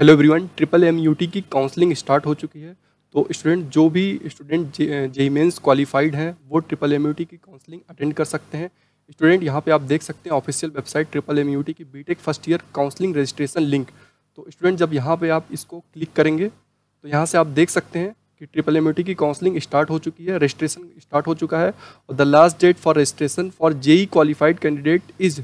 hello everyone triple M U T की counselling start हो चुकी है तो स्टूडेंट जो भी स्टूडेंट जे मेन्स क्वालिफाइड हैं वो ट्रिपल एम यू टी की काउंसलिंग अटेंड कर सकते हैं स्टूडेंट यहाँ पे आप देख सकते हैं official website triple M U T की BTech first year counselling registration link तो स्टूडेंट जब यहाँ पर आप इसको क्लिक करेंगे तो यहाँ से आप देख सकते हैं कि ट्रिपल एम यू टी की काउंसलिंग स्टार्ट हो चुकी है रजिस्ट्रेशन स्टार्ट हो चुका है और the last date for registration for JEE qualified candidate is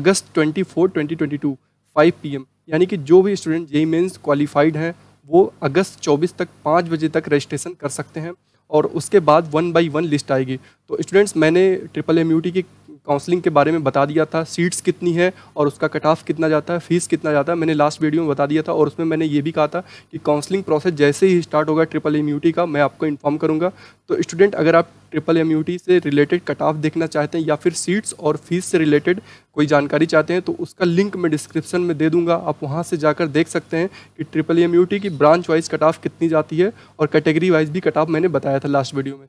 August twenty four twenty twenty two five P M यानी कि जो भी स्टूडेंट जेई मेन्स क्वालिफाइड हैं वो अगस्त 24 तक पाँच बजे तक रजिस्ट्रेशन कर सकते हैं और उसके बाद वन बाई वन लिस्ट आएगी तो स्टूडेंट्स मैंने ट्रिपल एम की काउंसलिंग के बारे में बता दिया था सीट्स कितनी है और उसका कट ऑफ कितना जाता है फीस कितना जाता है मैंने लास्ट वीडियो में बता दिया था और उसमें मैंने ये भी कहा था कि काउंसलिंग प्रोसेस जैसे ही स्टार्ट होगा ट्रिपल एम का मैं आपको इन्फॉर्म करूँगा तो स्टूडेंट अगर आप ट्रिपल एम से रिलेटेड कट ऑफ देखना चाहते हैं या फिर सीट्स और फीस से रिलेटेड कोई जानकारी चाहते हैं तो उसका लिंक मैं डिस्क्रिप्शन में दे दूंगा आप वहाँ से जाकर देख सकते हैं कि ट्रिपल एम की ब्रांच वाइज कट ऑफ कितनी जाती है और कैटेगरी वाइज भी कट ऑफ मैंने बताया था लास्ट वीडियो में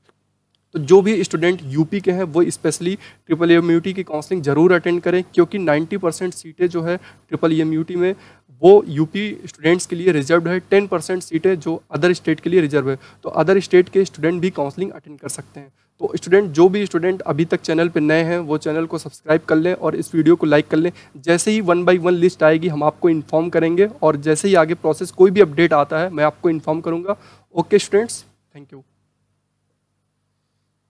तो जो भी स्टूडेंट यूपी के हैं वो स्पेशली ट्रिपल एम यू की काउंसलिंग ज़रूर अटेंड करें क्योंकि 90 परसेंट सीटें जो है ट्रिपल एम यू में वो यूपी स्टूडेंट्स के लिए रिजर्व है टेन परसेंट सीटें जो अदर स्टेट के लिए रिजर्व है तो अदर स्टेट के स्टूडेंट भी काउंसलिंग अटेंड कर सकते हैं तो स्टूडेंट जो भी स्टूडेंट अभी तक चैनल पर नए हैं वो चैनल को सब्सक्राइब कर लें और इस वीडियो को लाइक कर लें जैसे ही वन बाई वन लिस्ट आएगी हम आपको इन्फॉर्म करेंगे और जैसे ही आगे प्रोसेस कोई भी अपडेट आता है मैं आपको इन्फॉर्म करूँगा ओके स्टूडेंट्स थैंक यू